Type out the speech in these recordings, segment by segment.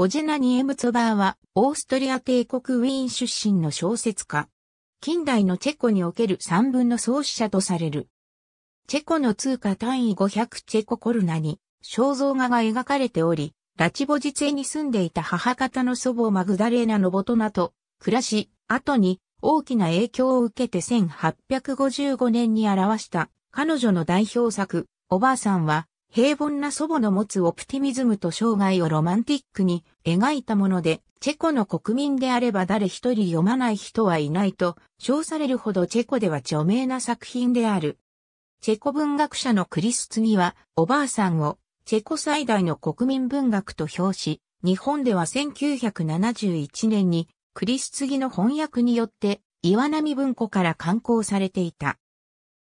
ボジェナ・ニエムツバーは、オーストリア帝国ウィーン出身の小説家。近代のチェコにおける三分の創始者とされる。チェコの通貨単位500チェココルナに、肖像画が描かれており、ラチボジツに住んでいた母方の祖母マグダレーナ・ノボトナと暮らし、後に大きな影響を受けて1855年に表した彼女の代表作、おばあさんは平凡な祖母の持つオプティミズムと生涯をロマンティックに描いたもので、チェコの国民であれば誰一人読まない人はいないと称されるほどチェコでは著名な作品である。チェコ文学者のクリスツギは、おばあさんをチェコ最大の国民文学と評し、日本では1971年にクリスツギの翻訳によって岩波文庫から刊行されていた。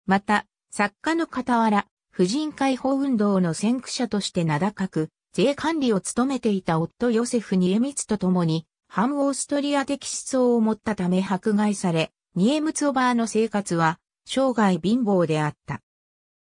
また、作家の傍ら、婦人解放運動の先駆者として名高く、税管理を務めていた夫ヨセフ・ニエミツと共に、反オーストリア的思想を持ったため迫害され、ニエムツオバーの生活は生涯貧乏であった。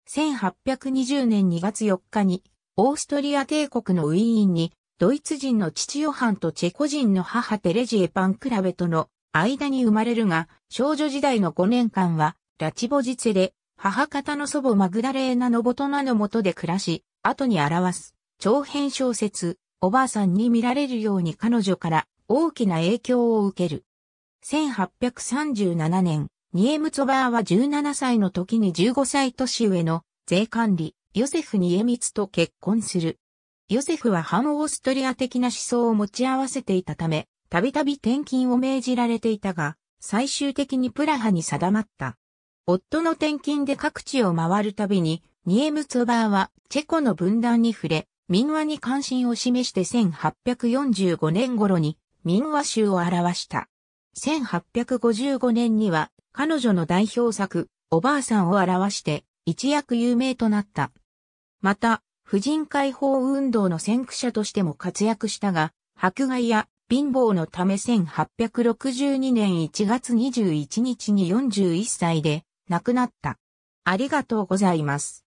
1820年2月4日に、オーストリア帝国のウィーンに、ドイツ人の父ヨハンとチェコ人の母テレジエパンクラベとの間に生まれるが、少女時代の5年間は、ラチボジツェで、母方の祖母マグダレーナ・のボトナの下で暮らし、後に表す、長編小説、おばあさんに見られるように彼女から大きな影響を受ける。1837年、ニエムツォバーは17歳の時に15歳年上の税管理、ヨセフ・ニエミツと結婚する。ヨセフは反オーストリア的な思想を持ち合わせていたため、たびたび転勤を命じられていたが、最終的にプラハに定まった。夫の転勤で各地を回るたびに、ニエムツバーはチェコの分断に触れ、民話に関心を示して1845年頃に民話集を表した。1855年には彼女の代表作、おばあさんを表して一躍有名となった。また、婦人解放運動の先駆者としても活躍したが、迫害や貧乏のため1862年1月21日に41歳で亡くなった。ありがとうございます。